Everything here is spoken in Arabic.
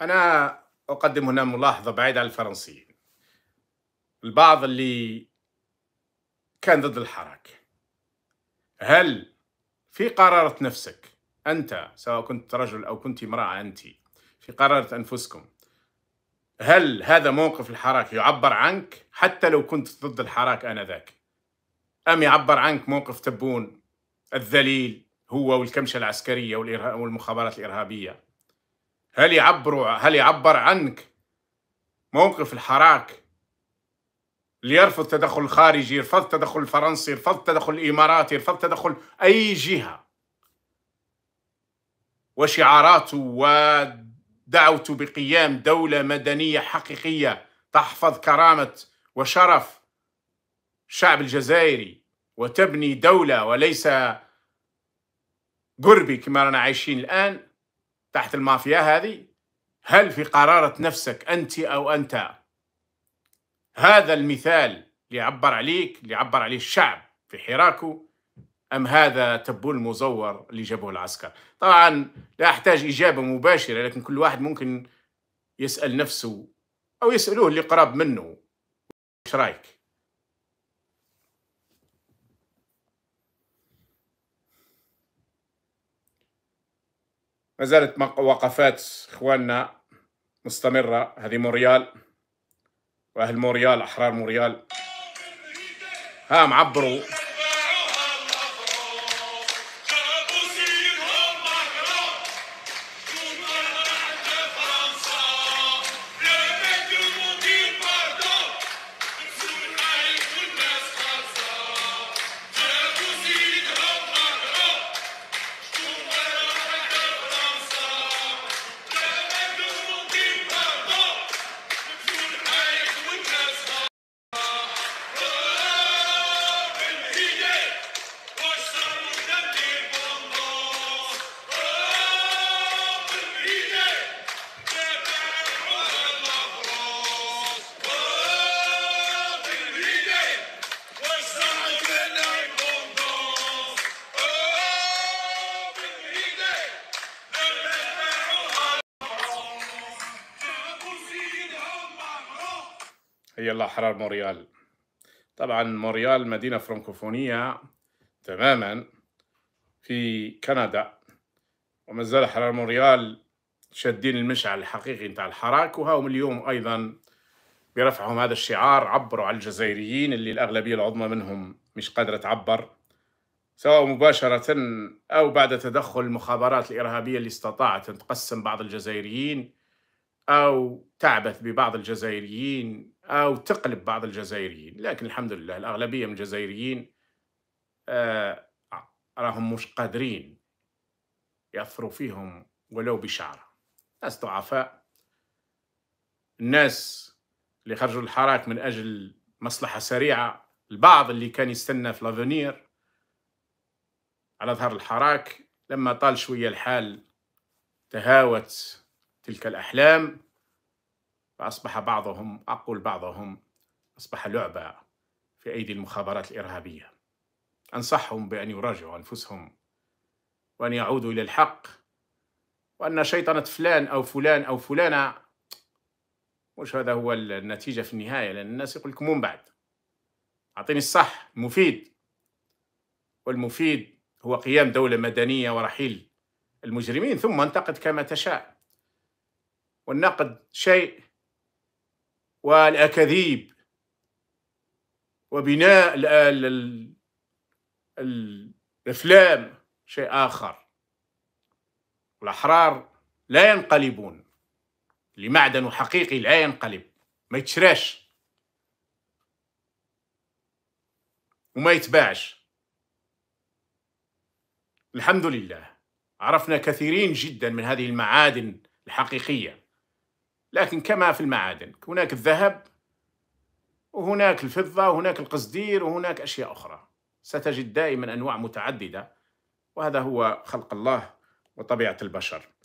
أنا أقدم هنا ملاحظة بعيدة عن الفرنسيين البعض اللي كان ضد الحراك هل في قرارة نفسك أنت سواء كنت رجل أو كنت امرأة أنت في قرارة أنفسكم هل هذا موقف الحراك يعبر عنك حتى لو كنت ضد الحراك آنذاك أم يعبر عنك موقف تبون الذليل هو والكمشة العسكرية والمخابرات الإرهابية هل يعبروا هل يعبر عنك موقف الحراك اللي يرفض التدخل الخارجي يرفض التدخل الفرنسي يرفض التدخل الإماراتي يرفض التدخل أي جهة وشعاراته ودعوته بقيام دولة مدنية حقيقية تحفظ كرامة وشرف الشعب الجزائري وتبني دولة وليس قربي كما رانا عايشين الآن تحت المافيا هذه هل في قرارة نفسك أنت أو أنت هذا المثال اللي عبر عليك اللي عبر عليه الشعب في حراكه أم هذا تبول مزور اللي جابه العسكر طبعا لا أحتاج إجابة مباشرة لكن كل واحد ممكن يسأل نفسه أو يسألوه اللي قراب منه إيش رأيك ما زالت وقفات اخواننا مستمره هذه موريال واهل موريال احرار موريال ها معبروا يلا حرر مونريال طبعا مونريال مدينة فرنكوفونية تماما في كندا ومازال أحرار مونريال شادين المشعل الحقيقي نتاع الحراك وهاهم اليوم أيضا برفعهم هذا الشعار عبروا على الجزائريين اللي الأغلبية العظمى منهم مش قادرة تعبر سواء مباشرة أو بعد تدخل المخابرات الإرهابية اللي استطاعت أن تقسم بعض الجزائريين أو تعبث ببعض الجزائريين أو تقلب بعض الجزائريين لكن الحمد لله الأغلبية من الجزائريين آه راهم مش قادرين يأثروا فيهم ولو بشعرة ناس ضعفاء الناس اللي خرجوا الحراك من أجل مصلحة سريعة البعض اللي كان يستنى في لافونير على ظهر الحراك لما طال شوية الحال تهاوت تلك الأحلام فأصبح بعضهم أقول بعضهم أصبح لعبة في أيدي المخابرات الإرهابية أنصحهم بأن يراجعوا أنفسهم وأن يعودوا إلى الحق وأن شيطنة فلان أو فلان أو فلانة مش هذا هو النتيجة في النهاية لأن الناس يقول لكم من بعد أعطيني الصح المفيد والمفيد هو قيام دولة مدنية ورحيل المجرمين ثم انتقد كما تشاء والنقد شيء والأكاذيب وبناء الأفلام شيء آخر والأحرار لا ينقلبون لمعدن حقيقي لا ينقلب ما يتشراش وما يتباعش الحمد لله عرفنا كثيرين جدا من هذه المعادن الحقيقيه لكن كما في المعادن هناك الذهب وهناك الفضة وهناك القصدير وهناك أشياء أخرى ستجد دائما أنواع متعددة وهذا هو خلق الله وطبيعة البشر